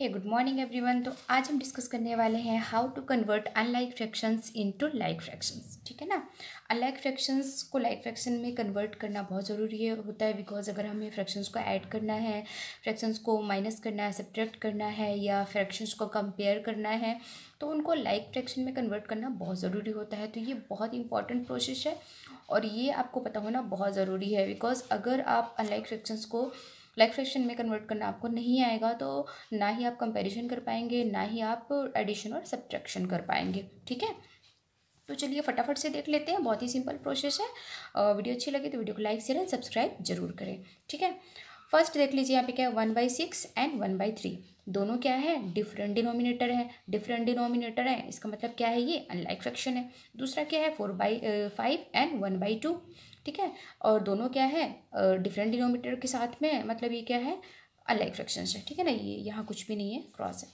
हे good morning everyone तो आज हम डिस्कस करने वाले हैं how to convert unlike fractions into like fractions ठीक है ना अनलाइक फ्रैक्शंस को लाइक फ्रैक्शन में कन्वर्ट करना बहुत ज़रूरी है होता है बिकॉज अगर हमें फ्रैक्शंस को ऐड करना है फ्रैक्शंस को माइनस करना है सब्ट्रैक्ट करना है या फ्रैक्शंस को कंपेयर करना है तो उनको लाइक like फ्रैक्शन में कन्वर्ट करना बहुत ज़रूरी होता है तो ये बहुत इंपॉर्टेंट प्रोसेस है और ये आपको पता होना बहुत ज़रूरी है बिकॉज अगर आप अनलाइक फ्रैक्शंस को लाइक फ्रैक्शन में कन्वर्ट करना आपको नहीं आएगा तो ना ही आप कंपेरिजन कर पाएंगे ना ही आप एडिशन और सब्ट्रैक्शन कर पाएंगे ठीक है तो चलिए फटाफट से देख लेते हैं बहुत ही सिंपल प्रोसेस है वीडियो अच्छी लगी तो वीडियो को लाइक शेयर एंड सब्सक्राइब जरूर करें ठीक है फर्स्ट देख लीजिए यहाँ पे क्या है one by six and one by three दोनों क्या है डिफरेंट डिनोमिनेटर है डिफरेंट डिनोमिनेटर है इसका मतलब क्या है ये अनलाइक फ्रैक्शन है दूसरा क्या है four by five and one by two ठीक है और दोनों क्या है डिफरेंट uh, डिनोमिनेटर के साथ में मतलब ये क्या है अनलाइक फ्रैक्शन है ठीक है ना ये यहाँ कुछ भी नहीं है क्रॉस है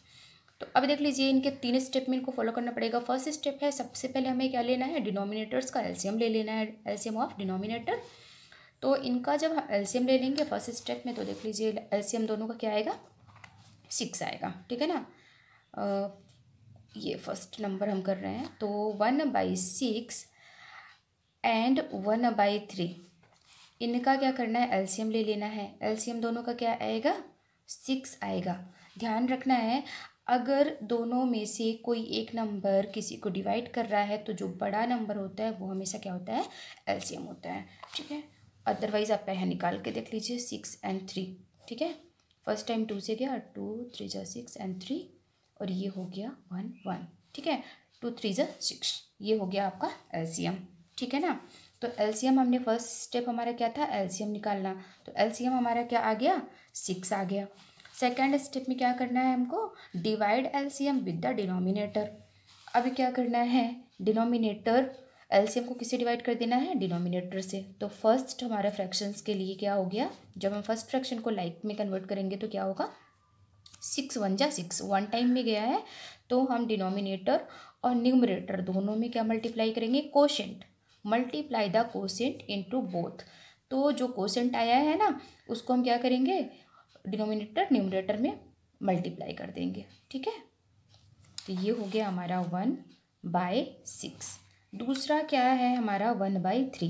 तो अब देख लीजिए इनके तीन स्टेप में इनको फॉलो करना पड़ेगा फर्स्ट स्टेप है सबसे पहले हमें क्या लेना है डिनोमिनेटर्स का एल्सियम ले लेना है एल्सियम ऑफ डिनोमिनेटर तो इनका जब एल्सियम ले लेंगे फर्स्ट स्टेप में तो देख लीजिए एल्सियम दोनों का क्या आएगा सिक्स आएगा ठीक है ना ये फर्स्ट नंबर हम कर रहे हैं तो one by six and one by three इनका क्या करना है एलसीएम ले लेना है एलसीएम दोनों का क्या आएगा सिक्स आएगा ध्यान रखना है अगर दोनों में से कोई एक नंबर किसी को डिवाइड कर रहा है तो जो बड़ा नंबर होता है वो हमेशा क्या होता है एलसीएम होता है ठीक है अदरवाइज़ आप पहले निकाल के देख लीजिए सिक्स एंड थ्री ठीक है फर्स्ट टाइम टू से गया टू थ्री जो सिक्स एंड थ्री और ये हो गया वन वन ठीक है टू थ्री जो सिक्स ये हो गया आपका एलसीएम ठीक है ना तो एलसीएम हमने फर्स्ट स्टेप हमारा क्या था एलसीएम निकालना तो एलसीएम हमारा क्या आ गया सिक्स आ गया सेकेंड स्टेप में क्या करना है हमको divide LCM with the denominator अभी क्या करना है डिनोमिनेटर एलसीएम को किसे डिवाइड कर देना है डिनोमिनेटर से तो फर्स्ट हमारे फ्रैक्शंस के लिए क्या हो गया जब हम फर्स्ट फ्रैक्शन को लाइक में कन्वर्ट करेंगे तो क्या होगा सिक्स वन जा सिक्स वन टाइम में गया है तो हम डिनोमिनेटर और न्यूमरेटर दोनों में क्या मल्टीप्लाई करेंगे quotient multiply the quotient to both तो जो कोशेंट आया है ना उसको हम क्या करेंगे डिनोमिनेटर न्यूमरेटर में मल्टीप्लाई कर देंगे ठीक है तो ये हो गया हमारा वन बाय सिक्स दूसरा क्या है हमारा वन बाई थ्री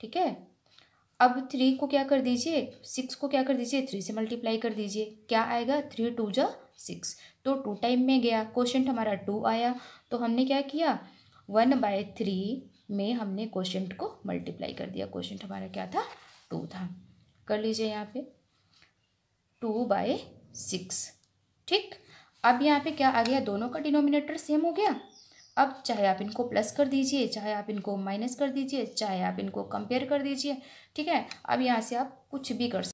ठीक है अब थ्री को क्या कर दीजिए सिक्स को क्या कर दीजिए थ्री से मल्टीप्लाई कर दीजिए क्या आएगा थ्री टू जो सिक्स तो टू टाइम में गया क्वेश्चन हमारा टू आया तो हमने क्या किया वन बाय थ्री में हमने क्वेश्चन को मल्टीप्लाई कर दिया क्वेश्चन हमारा क्या था टू था कर लीजिए यहाँ पे टू बाय सिक्स ठीक अब यहाँ पे क्या आ गया दोनों का डिनोमिनेटर सेम हो गया अब चाहे आप इनको प्लस कर दीजिए चाहे आप इनको माइनस कर दीजिए चाहे आप इनको कंपेयर कर दीजिए ठीक है अब यहाँ से आप कुछ भी कर